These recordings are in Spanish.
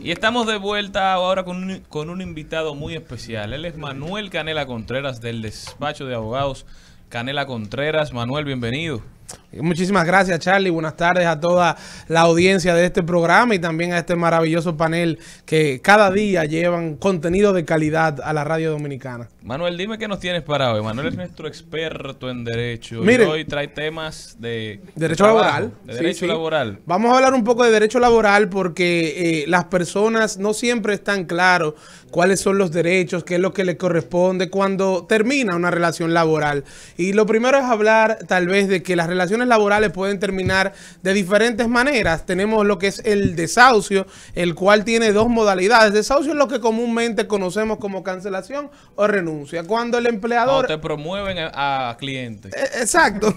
Y estamos de vuelta ahora con un, con un invitado muy especial. Él es Manuel Canela Contreras del despacho de abogados Canela Contreras. Manuel, bienvenido. Muchísimas gracias, Charlie. Buenas tardes a toda la audiencia de este programa y también a este maravilloso panel que cada día llevan contenido de calidad a la radio dominicana. Manuel, dime qué nos tienes para hoy. Manuel es nuestro experto en derecho. y hoy trae temas de derecho laboral. Vamos a hablar un poco de derecho laboral porque eh, las personas no siempre están claros cuáles son los derechos, qué es lo que le corresponde cuando termina una relación laboral. Y lo primero es hablar tal vez de que las relaciones laborales pueden terminar de diferentes maneras. Tenemos lo que es el desahucio, el cual tiene dos modalidades. Desahucio es lo que comúnmente conocemos como cancelación o renuncia. Cuando el empleador... No, te promueven a clientes. E, exacto.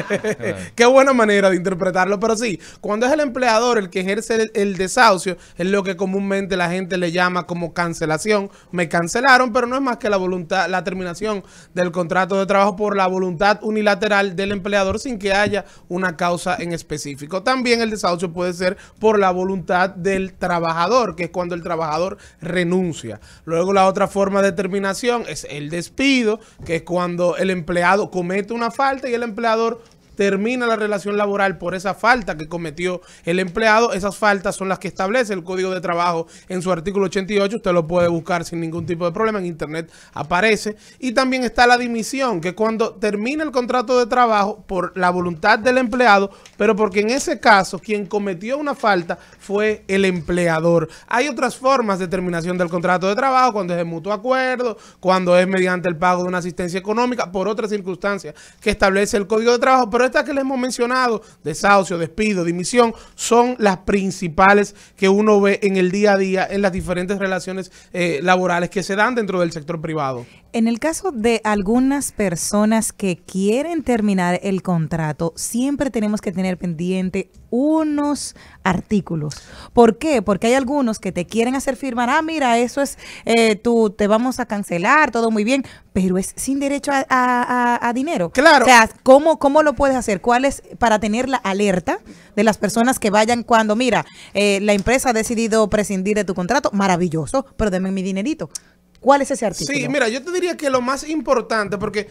Qué buena manera de interpretarlo, pero sí, cuando es el empleador el que ejerce el desahucio, es lo que comúnmente la gente le llama como cancelación. Me cancelaron, pero no es más que la voluntad, la terminación del contrato de trabajo por la voluntad unilateral del empleador sin que haya una causa en específico. También el desahucio puede ser por la voluntad del trabajador, que es cuando el trabajador renuncia. Luego la otra forma de terminación es el despido, que es cuando el empleado comete una falta y el empleador termina la relación laboral por esa falta que cometió el empleado. Esas faltas son las que establece el Código de Trabajo en su artículo 88. Usted lo puede buscar sin ningún tipo de problema. En Internet aparece. Y también está la dimisión, que cuando termina el contrato de trabajo por la voluntad del empleado, pero porque en ese caso quien cometió una falta fue el empleador. Hay otras formas de terminación del contrato de trabajo, cuando es de mutuo acuerdo, cuando es mediante el pago de una asistencia económica, por otras circunstancias que establece el Código de Trabajo, pero estas que les hemos mencionado, desahucio, despido, dimisión, son las principales que uno ve en el día a día en las diferentes relaciones eh, laborales que se dan dentro del sector privado. En el caso de algunas personas que quieren terminar el contrato, siempre tenemos que tener pendiente unos artículos. ¿Por qué? Porque hay algunos que te quieren hacer firmar, ah, mira, eso es, eh, tú te vamos a cancelar, todo muy bien, pero es sin derecho a, dinero. Claro. O sea, ¿cómo, ¿cómo lo puedes hacer? ¿Cuál es para tener la alerta de las personas que vayan cuando, mira, eh, la empresa ha decidido prescindir de tu contrato? Maravilloso, pero deme mi dinerito ¿Cuál es ese artículo? Sí, mira, yo te diría que lo más importante, porque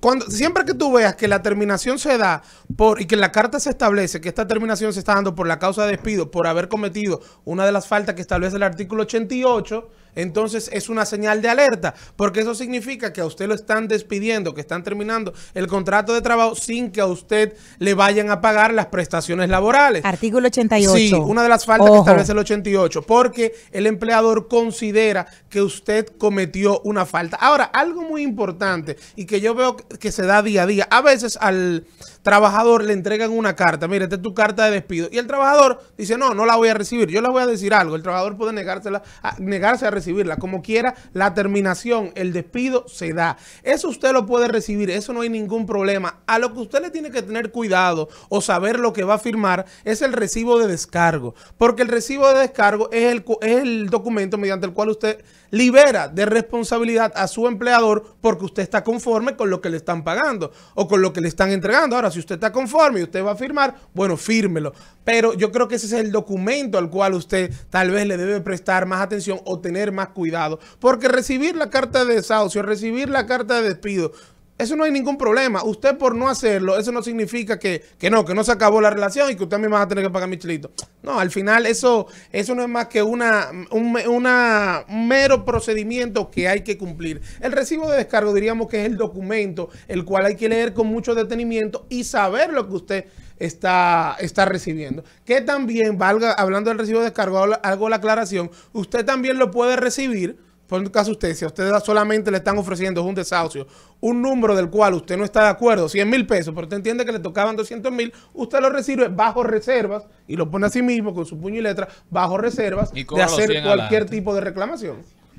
cuando, siempre que tú veas que la terminación se da por y que la carta se establece que esta terminación se está dando por la causa de despido por haber cometido una de las faltas que establece el artículo 88 entonces es una señal de alerta, porque eso significa que a usted lo están despidiendo, que están terminando el contrato de trabajo sin que a usted le vayan a pagar las prestaciones laborales. Artículo 88. Sí, una de las faltas que establece el 88, porque el empleador considera que usted cometió una falta. Ahora, algo muy importante y que yo veo que se da día a día, a veces al trabajador le entregan una carta, mire, esta es tu carta de despido, y el trabajador dice, no, no la voy a recibir, yo le voy a decir algo, el trabajador puede negársela, negarse a recibirla. Como quiera, la terminación, el despido se da. Eso usted lo puede recibir, eso no hay ningún problema. A lo que usted le tiene que tener cuidado o saber lo que va a firmar es el recibo de descargo. Porque el recibo de descargo es el, el documento mediante el cual usted libera de responsabilidad a su empleador porque usted está conforme con lo que le están pagando o con lo que le están entregando. Ahora, si usted está conforme y usted va a firmar, bueno, fírmelo. Pero yo creo que ese es el documento al cual usted tal vez le debe prestar más atención o tener más cuidado. Porque recibir la carta de desahucio, recibir la carta de despido, eso no hay ningún problema. Usted por no hacerlo, eso no significa que, que no, que no se acabó la relación y que usted mismo va a tener que pagar mi chilito. No, al final eso, eso no es más que una, un, mero procedimiento que hay que cumplir. El recibo de descargo diríamos que es el documento, el cual hay que leer con mucho detenimiento y saber lo que usted está, está recibiendo. Que también, valga, hablando del recibo de descargo, hago la aclaración, usted también lo puede recibir por el caso usted, si a usted solamente le están ofreciendo un desahucio, un número del cual usted no está de acuerdo, 100 mil pesos, pero usted entiende que le tocaban 200 mil, usted lo recibe bajo reservas y lo pone a sí mismo con su puño y letra, bajo reservas de hacer cualquier tipo de reclamación.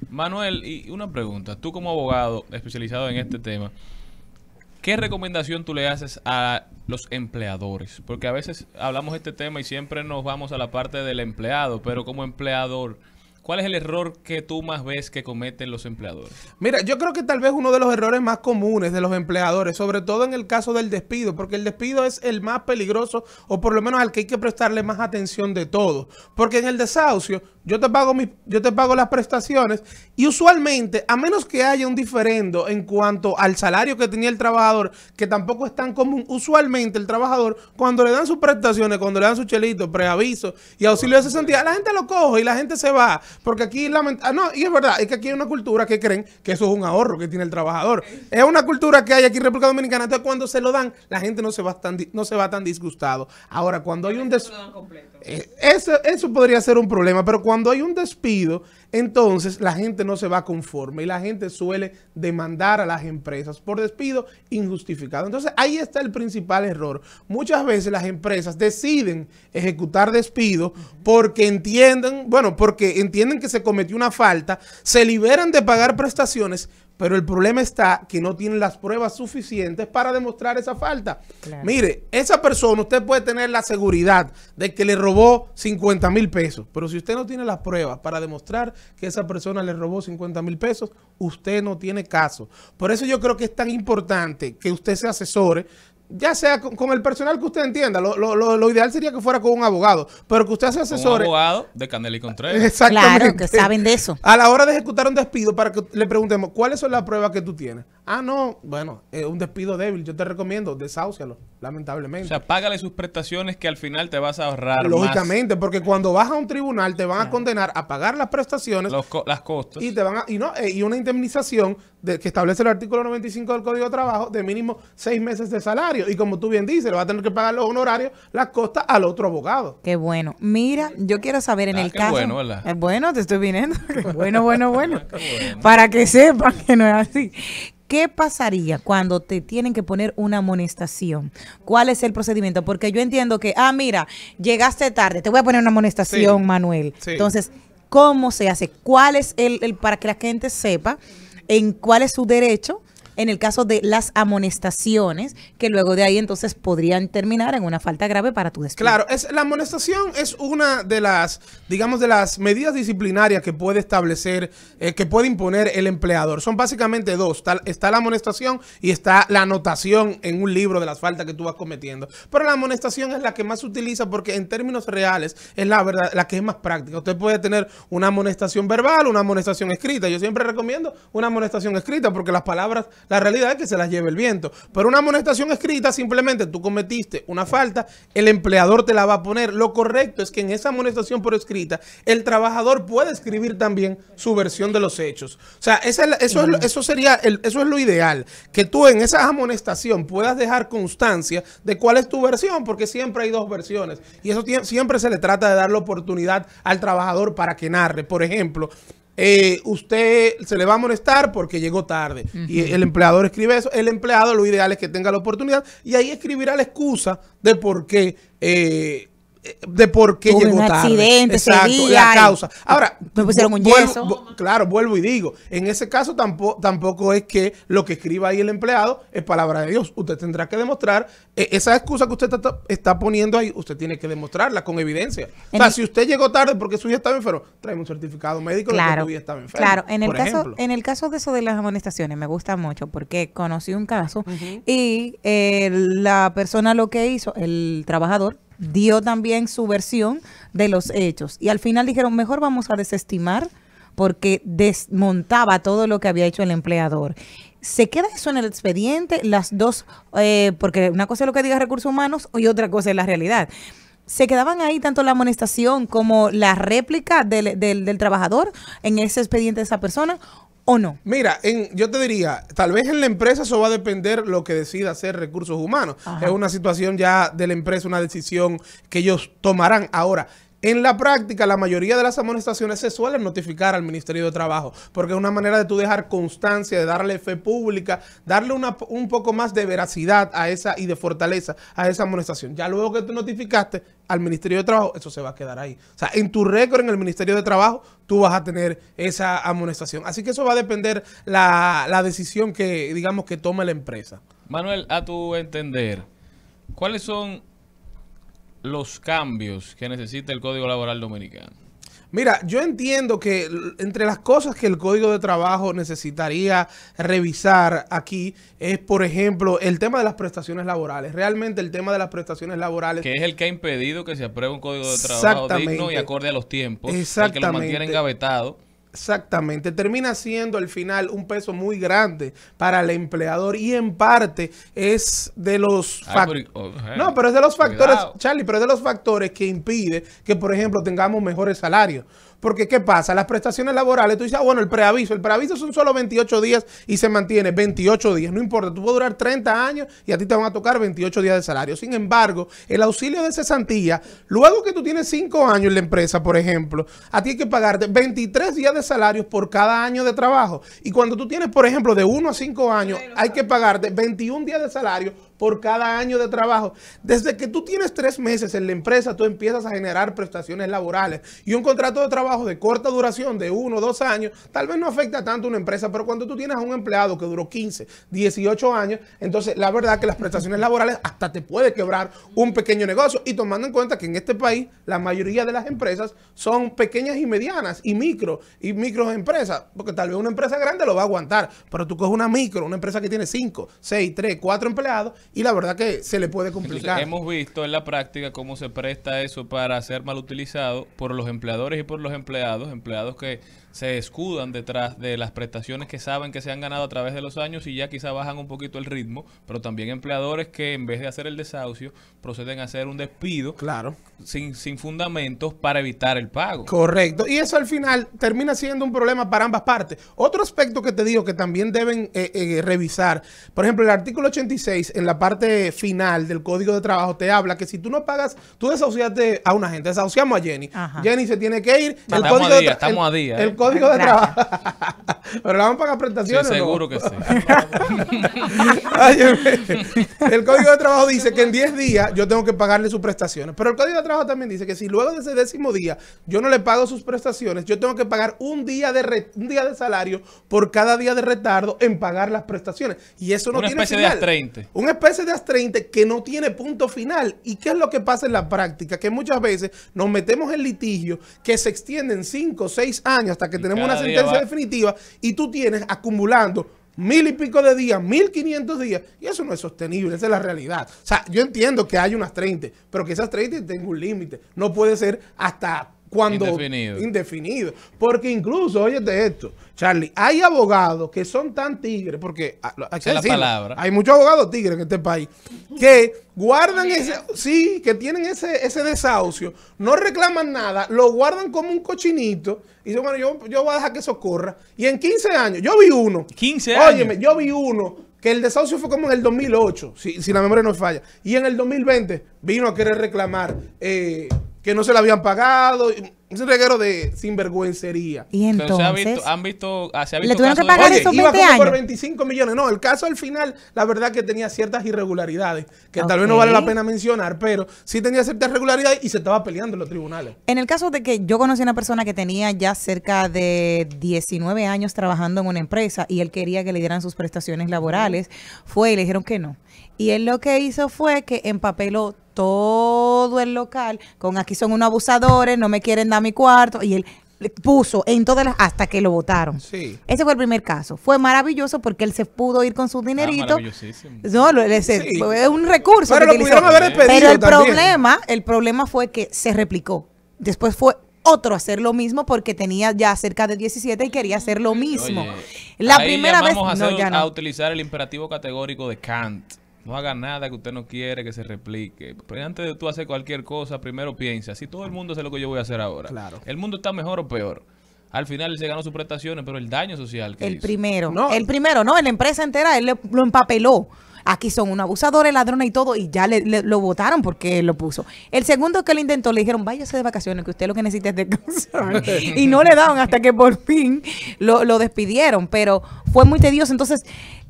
Manuel, y una pregunta, tú como abogado especializado en este tema, ¿qué recomendación tú le haces a los empleadores? Porque a veces hablamos de este tema y siempre nos vamos a la parte del empleado, pero como empleador... ¿Cuál es el error que tú más ves que cometen los empleadores? Mira, yo creo que tal vez uno de los errores más comunes de los empleadores, sobre todo en el caso del despido, porque el despido es el más peligroso o por lo menos al que hay que prestarle más atención de todos. Porque en el desahucio, yo te pago, mi, yo te pago las prestaciones y usualmente, a menos que haya un diferendo en cuanto al salario que tenía el trabajador, que tampoco es tan común, usualmente el trabajador, cuando le dan sus prestaciones, cuando le dan su chelito, preaviso y auxilio de sentía, la gente lo coge y la gente se va porque aquí, ah, no, y es verdad, es que aquí hay una cultura que creen que eso es un ahorro que tiene el trabajador. Es una cultura que hay aquí en República Dominicana. Entonces, cuando se lo dan, la gente no se va tan, no se va tan disgustado. Ahora, cuando hay un despido. Eh, eso, eso podría ser un problema, pero cuando hay un despido entonces la gente no se va conforme y la gente suele demandar a las empresas por despido injustificado. Entonces ahí está el principal error. Muchas veces las empresas deciden ejecutar despido porque entienden, bueno, porque entienden que se cometió una falta, se liberan de pagar prestaciones, pero el problema está que no tienen las pruebas suficientes para demostrar esa falta. Mire, esa persona usted puede tener la seguridad de que le robó 50 mil pesos, pero si usted no tiene las pruebas para demostrar que esa persona le robó 50 mil pesos, usted no tiene caso. Por eso yo creo que es tan importante que usted se asesore ya sea con, el personal que usted entienda, lo, lo, lo, ideal sería que fuera con un abogado, pero que usted se asesor Un abogado de Canel y Contreras. Exactamente. Claro, que saben de eso. A la hora de ejecutar un despido, para que le preguntemos, ¿cuáles son las pruebas que tú tienes? Ah, no, bueno, es un despido débil, yo te recomiendo, desáucialo lamentablemente. O sea, págale sus prestaciones que al final te vas a ahorrar. Lógicamente, porque cuando vas a un tribunal te van a condenar a pagar las prestaciones, las costas. Y te van a, y no, eh, y una indemnización que establece el artículo 95 del Código de Trabajo de mínimo seis meses de salario. Y como tú bien dices, le va a tener que pagar los honorarios, las costas al otro abogado. Qué bueno. Mira, yo quiero saber en ah, el qué caso. Bueno, ¿verdad? Eh, bueno, te estoy viniendo. bueno, bueno. Ah, bueno. Para que sepan que no es así. ¿Qué pasaría cuando te tienen que poner una amonestación? ¿Cuál es el procedimiento? Porque yo entiendo que, ah, mira, llegaste tarde, te voy a poner una amonestación, Manuel. Entonces, ¿cómo se hace? ¿Cuál es el, para que la gente sepa en cuál es su derecho? en el caso de las amonestaciones, que luego de ahí entonces podrían terminar en una falta grave para tu despido. Claro, es, la amonestación es una de las, digamos, de las medidas disciplinarias que puede establecer, eh, que puede imponer el empleador. Son básicamente dos. Está, está la amonestación y está la anotación en un libro de las faltas que tú vas cometiendo. Pero la amonestación es la que más se utiliza porque en términos reales es la verdad, la que es más práctica. Usted puede tener una amonestación verbal, una amonestación escrita. Yo siempre recomiendo una amonestación escrita porque las palabras la realidad es que se las lleve el viento. Pero una amonestación escrita, simplemente tú cometiste una falta, el empleador te la va a poner. Lo correcto es que en esa amonestación por escrita, el trabajador puede escribir también su versión de los hechos. O sea, eso, es, eso sería, eso es lo ideal, que tú en esa amonestación puedas dejar constancia de cuál es tu versión, porque siempre hay dos versiones. Y eso siempre se le trata de dar la oportunidad al trabajador para que narre. Por ejemplo, eh, usted se le va a molestar porque llegó tarde. Y el empleador escribe eso. El empleado lo ideal es que tenga la oportunidad y ahí escribirá la excusa de por qué eh, de por qué llegó tarde. accidente, la causa. Ahora, me pusieron un yeso. claro, vuelvo y digo, en ese caso tampoco, tampoco es que lo que escriba ahí el empleado es palabra de Dios. Usted tendrá que demostrar e, esa excusa que usted está, poniendo ahí, usted tiene que demostrarla con evidencia. O sea, si usted llegó tarde porque su hija estaba enfermo, trae un certificado médico claro, de que su hija estaba enfermo. Claro, en el caso en el caso de eso de las amonestaciones me gusta mucho porque conocí un caso y eh, la persona lo que hizo, el trabajador dio también su versión de los hechos. Y al final dijeron, mejor vamos a desestimar porque desmontaba todo lo que había hecho el empleador. ¿Se queda eso en el expediente? Las dos, eh, porque una cosa es lo que diga recursos humanos y otra cosa es la realidad. ¿Se quedaban ahí tanto la amonestación como la réplica del, del, del trabajador en ese expediente de esa persona? o no? Mira, en, yo te diría, tal vez en la empresa eso va a depender lo que decida hacer recursos humanos. Es una situación ya de la empresa, una decisión que ellos tomarán. Ahora, en la práctica, la mayoría de las amonestaciones se suelen notificar al Ministerio de Trabajo, porque es una manera de tú dejar constancia, de darle fe pública, darle una, un poco más de veracidad a esa y de fortaleza a esa amonestación. Ya luego que tú notificaste al Ministerio de Trabajo, eso se va a quedar ahí. O sea, en tu récord en el Ministerio de Trabajo, tú vas a tener esa amonestación. Así que eso va a depender la, la decisión que, digamos, que toma la empresa. Manuel, a tu entender, ¿cuáles son los cambios que necesita el Código Laboral Dominicano? Mira, yo entiendo que entre las cosas que el Código de Trabajo necesitaría revisar aquí es, por ejemplo, el tema de las prestaciones laborales. Realmente el tema de las prestaciones laborales... Que es el que ha impedido que se apruebe un Código de Trabajo digno y acorde a los tiempos. Exactamente. que lo mantienen engavetado Exactamente, termina siendo al final un peso muy grande para el empleador y en parte es de los factores. Oh, eh, no, pero es de los factores, Charlie, pero es de los factores que impide que, por ejemplo, tengamos mejores salarios. Porque, ¿qué pasa? Las prestaciones laborales, tú dices, ah, bueno, el preaviso, el preaviso son solo 28 días y se mantiene 28 días, no importa, tú puedes durar 30 años y a ti te van a tocar 28 días de salario. Sin embargo, el auxilio de cesantía, luego que tú tienes 5 años en la empresa, por ejemplo, a ti hay que pagarte 23 días de salarios por cada año de trabajo. Y cuando tú tienes, por ejemplo, de 1 a 5 años, hay que pagarte 21 días de salario por cada año de trabajo. Desde que tú tienes tres meses en la empresa, tú empiezas a generar prestaciones laborales. Y un contrato de trabajo de corta duración, de uno o dos años, tal vez no afecta tanto a una empresa, pero cuando tú tienes a un empleado que duró 15, 18 años, entonces la verdad que las prestaciones laborales hasta te puede quebrar un pequeño negocio. Y tomando en cuenta que en este país la mayoría de las empresas son pequeñas y medianas y micro y empresas... porque tal vez una empresa grande lo va a aguantar, pero tú coges una micro, una empresa que tiene 5, 6, 3, 4 empleados y la verdad que se le puede complicar. hemos visto en la práctica cómo se presta eso para ser mal utilizado por los empleadores y por los empleados, empleados que se escudan detrás de las prestaciones que saben que se han ganado a través de los años y ya quizá bajan un poquito el ritmo, pero también empleadores que en vez de hacer el desahucio proceden a hacer un despido claro. sin, sin fundamentos para evitar el pago. Correcto, y eso al final termina siendo un problema para ambas partes. Otro aspecto que te digo que también deben eh, eh, revisar, por ejemplo, el artículo 86 en la parte final del Código de Trabajo te habla que si tú no pagas, tú desahuciaste a una gente, desahuciamos a Jenny, Jenny se tiene que ir, el estamos código a día, estamos a día, ¿eh? código de trabajo. Pero le van a pagar prestaciones. seguro que sí. el código de trabajo dice que en 10 días yo tengo que pagarle sus prestaciones. Pero el código de trabajo también dice que si luego de ese décimo día yo no le pago sus prestaciones, yo tengo que pagar un día de, un día de salario por cada día de retardo en pagar las prestaciones. Y eso no tiene Una especie de as Una especie de as que no tiene punto final. ¿Y qué es lo que pasa en la práctica? Que muchas veces nos metemos en litigios que se extienden 5 o 6 años hasta que tenemos una sentencia definitiva y tú tienes acumulando mil y pico de días, mil quinientos días, y eso no es sostenible, esa es la realidad. O sea, yo entiendo que hay unas 30, pero que esas 30 tengan un límite. No puede ser hasta cuando indefinido. indefinido. Porque incluso, óyete esto, Charlie, hay abogados que son tan tigres, porque ah, hay, hay muchos abogados tigres en este país, que guardan ese, sí, que tienen ese, ese desahucio, no reclaman nada, lo guardan como un cochinito, y dicen, bueno, yo, voy a dejar que eso corra. Y en 15 años, yo vi uno. 15 años. Óyeme, yo vi uno que el desahucio fue como en el 2008, si, la memoria no falla. Y en el 2020 vino a querer reclamar eh, que no se la habían pagado. Es un reguero de sinvergüencería. Y entonces. ¿han visto, han ah, visto, ¿se ha visto ¿Le tuvieron que pagar esos 20 25 millones. No, el caso al final, la verdad que tenía ciertas irregularidades, que tal vez no vale la pena mencionar, pero sí tenía ciertas irregularidades y se estaba peleando en los tribunales. En el caso de que yo conocí a una persona que tenía ya cerca de 19 años trabajando en una empresa y él quería que le dieran sus prestaciones laborales, fue y le dijeron que no. Y él lo que hizo fue que empapeló todo el local con aquí son unos abusadores, no me quieren dar mi cuarto. Y él puso en todas las hasta que lo votaron. Ese fue el primer caso. Fue maravilloso porque él se pudo ir con su dinerito. no, es un recurso. Pero, haber Pero el problema, el problema fue que se replicó. Después fue otro hacer lo mismo porque tenía ya cerca de 17 y quería hacer lo mismo. la primera vez a, a utilizar el imperativo categórico de Kant. No haga nada que usted no quiere que se replique. Pero antes de tú hacer cualquier cosa, primero piensa, si todo el mundo hace lo que yo voy a hacer ahora, claro. ¿el mundo está mejor o peor? Al final él se ganó sus prestaciones, pero el daño social que El primero. No. El primero, no, en la empresa entera él lo empapeló. Aquí son un abusador, ladrones y todo, y ya le, lo votaron porque lo puso. El segundo que lo intentó le dijeron, váyase de vacaciones, que usted lo que necesita es descansar. y no le daban hasta que por fin lo, lo despidieron, pero fue muy tedioso. Entonces,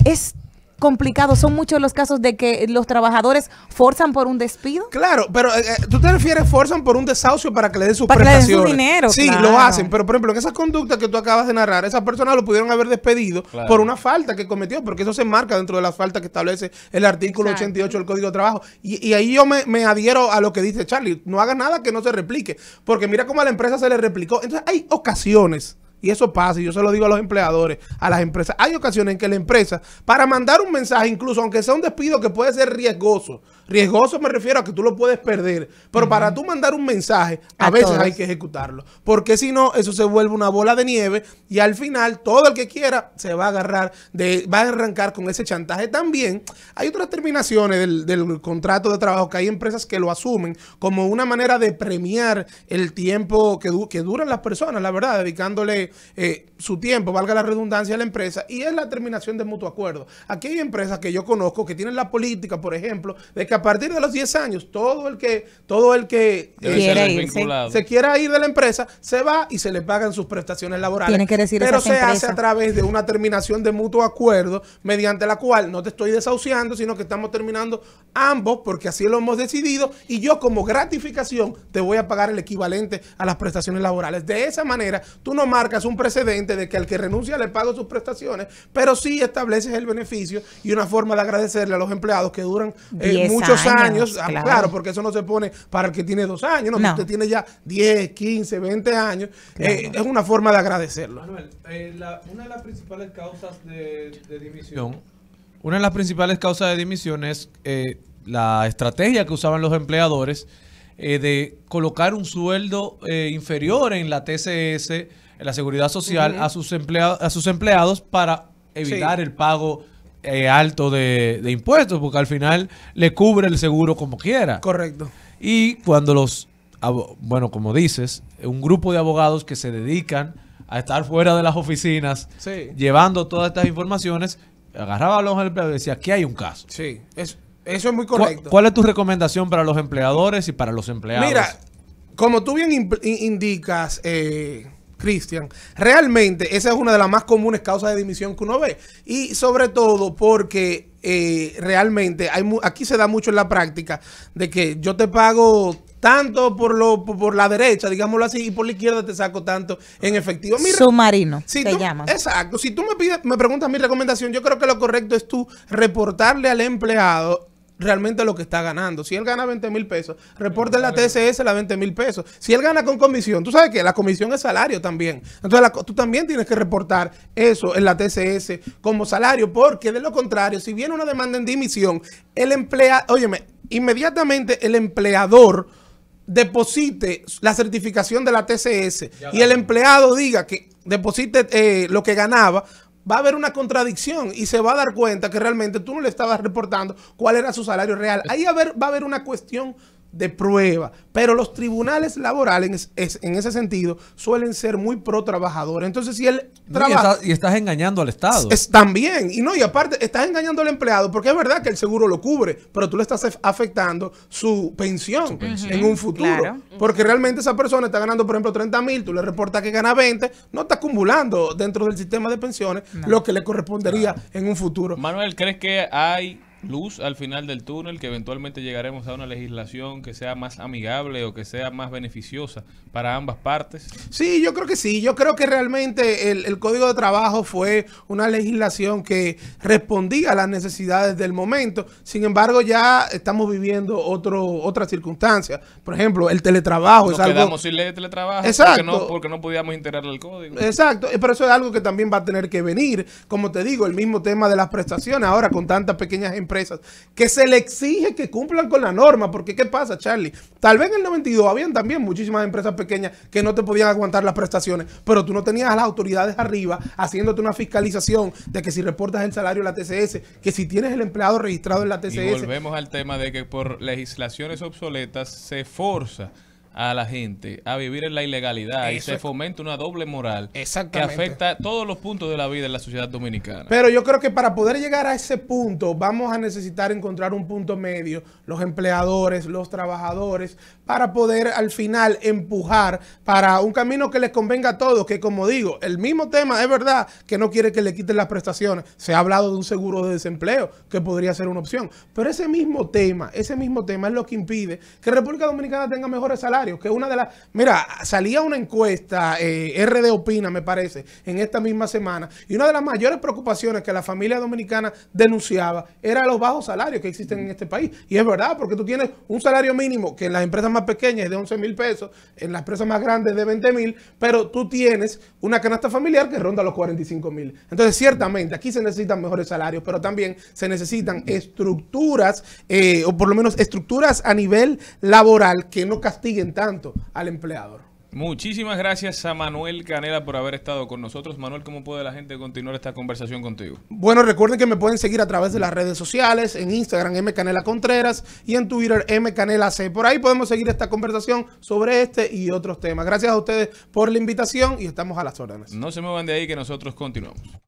es complicado. Son muchos los casos de que los trabajadores forzan por un despido. Claro, pero eh, eh, tú te refieres forzan por un desahucio para que le den sus para prestaciones. Que le den dinero. Sí, lo hacen, pero por ejemplo, en esas conductas que tú acabas de narrar, esas personas lo pudieron haber despedido por una falta que cometió, porque eso se marca dentro de la falta que establece el artículo 88 del Código de Trabajo. Y, ahí yo me, me, adhiero a lo que dice Charlie, no haga nada que no se replique, porque mira cómo a la empresa se le replicó. Entonces hay ocasiones y eso pasa, y yo se lo digo a los empleadores, a las empresas. Hay ocasiones en que la empresa, para mandar un mensaje, incluso aunque sea un despido que puede ser riesgoso, Riesgoso me refiero a que tú lo puedes perder, pero para tú mandar un mensaje, a, veces hay que ejecutarlo, porque si no, eso se vuelve una bola de nieve y al final todo el que quiera se va a agarrar, de, va a arrancar con ese chantaje. También hay otras terminaciones del, contrato de trabajo que hay empresas que lo asumen como una manera de premiar el tiempo que, que duran las personas, la verdad, dedicándole eh, su tiempo, valga la redundancia, a la empresa, y es la terminación de mutuo acuerdo. Aquí hay empresas que yo conozco que tienen la política, por ejemplo, de que a partir de los 10 años, todo el que, todo el que eh, se, quiera ir de la empresa, se va y se le pagan sus prestaciones laborales. pero se hace a través de una terminación de mutuo acuerdo, mediante la cual no te estoy desahuciando, sino que estamos terminando ambos, porque así lo hemos decidido, y yo como gratificación te voy a pagar el equivalente a las prestaciones laborales. De esa manera, tú no marcas un precedente de que al que renuncia le pago sus prestaciones, pero sí estableces el beneficio y una forma de agradecerle a los empleados que duran eh, años, ah, claro. porque eso no se pone para el que tiene dos años, no, usted tiene ya 10, 15, 20 años, eh, es una forma de agradecerlo. Manuel, eh, una de las principales causas de, dimisión, una de las principales causas de dimisión es eh, la estrategia que usaban los empleadores de colocar un sueldo inferior en la TCS, en la Seguridad Social, a, sus empleados, a sus empleados para evitar el pago eh, alto de, impuestos, porque al final le cubre el seguro como quiera. Correcto. Y cuando los, bueno, como dices, un grupo de abogados que se dedican a estar fuera de las oficinas, llevando todas estas informaciones, agarraba a los empleados y decía, aquí hay un caso. Sí, eso, eso es muy correcto. ¿Cuál, es tu recomendación para los empleadores y para los empleados? Mira, como tú bien indicas, eh, Cristian, realmente esa es una de las más comunes causas de dimisión que uno ve. Y sobre todo porque eh, realmente hay aquí se da mucho en la práctica de que yo te pago tanto por lo por la derecha, digámoslo así, y por la izquierda te saco tanto en efectivo. Mira, Submarino, si te llamas. Exacto. Si tú me, pides, me preguntas mi recomendación, yo creo que lo correcto es tú reportarle al empleado realmente lo que está ganando. Si él gana 20 mil pesos, reporte en la TCS la 20 mil pesos. Si él gana con comisión, tú sabes que la comisión es salario también. Entonces tú también tienes que reportar eso en la TCS como salario, porque de lo contrario, si viene una demanda en dimisión, el empleado, óyeme, inmediatamente el empleador deposite la certificación de la TCS y el empleado diga que deposite eh, lo que ganaba, va a haber una contradicción y se va a dar cuenta que realmente tú no le estabas reportando cuál era su salario real. Ahí va a haber, va a haber una cuestión de prueba. Pero los tribunales laborales, en, ese sentido, suelen ser muy pro trabajadores. Entonces, si él trabaja. y, estás engañando al Estado. también. Y no, y aparte, estás engañando al empleado, porque es verdad que el seguro lo cubre, pero tú le estás afectando su pensión, en un futuro. Porque realmente esa persona está ganando, por ejemplo, 30 mil, tú le reportas que gana 20, no está acumulando dentro del sistema de pensiones lo que le correspondería en un futuro. Manuel, ¿crees que hay luz al final del túnel, que eventualmente llegaremos a una legislación que sea más amigable o que sea más beneficiosa para ambas partes? Sí, yo creo que sí. Yo creo que realmente el, Código de Trabajo fue una legislación que respondía a las necesidades del momento. Sin embargo, ya estamos viviendo otro, otra circunstancia. Por ejemplo, el teletrabajo. Nos quedamos sin ley de teletrabajo Exacto. Porque, no, podíamos integrar el código. Exacto, pero eso es algo que también va a tener que venir. Como te digo, el mismo tema de las prestaciones ahora con tantas pequeñas empresas empresas que se le exige que cumplan con la norma. Porque, ¿qué pasa, Charlie? Tal vez en el 92 habían también muchísimas empresas pequeñas que no te podían aguantar las prestaciones, pero tú no tenías a las autoridades arriba haciéndote una fiscalización de que si reportas el salario en la TCS, que si tienes el empleado registrado en la TCS. volvemos al tema de que por legislaciones obsoletas se forza a la gente a vivir en la ilegalidad y se fomenta una doble moral que afecta todos los puntos de la vida en la sociedad dominicana. Pero yo creo que para poder llegar a ese punto vamos a necesitar encontrar un punto medio, los empleadores, los trabajadores, para poder al final empujar para un camino que les convenga a todos, que como digo, el mismo tema es verdad que no quiere que le quiten las prestaciones. Se ha hablado de un seguro de desempleo que podría ser una opción, pero ese mismo tema, ese mismo tema es lo que impide que República Dominicana tenga mejores salarios que es una de las... Mira, salía una encuesta, eh, RD Opina, me parece, en esta misma semana, y una de las mayores preocupaciones que la familia dominicana denunciaba era los bajos salarios que existen en este país. Y es verdad, porque tú tienes un salario mínimo que en las empresas más pequeñas es de 11 mil pesos, en las empresas más grandes de 20 mil, pero tú tienes una canasta familiar que ronda los 45 mil. Entonces, ciertamente, aquí se necesitan mejores salarios, pero también se necesitan estructuras, eh, o por lo menos estructuras a nivel laboral que no castiguen tanto al empleador. Muchísimas gracias a Manuel Canela por haber estado con nosotros. Manuel, ¿cómo puede la gente continuar esta conversación contigo? Bueno, recuerden que me pueden seguir a través de las redes sociales, en Instagram M Canela Contreras y en Twitter M Canela C. Por ahí podemos seguir esta conversación sobre este y otros temas. Gracias a ustedes por la invitación y estamos a las órdenes. No se muevan de ahí que nosotros continuamos.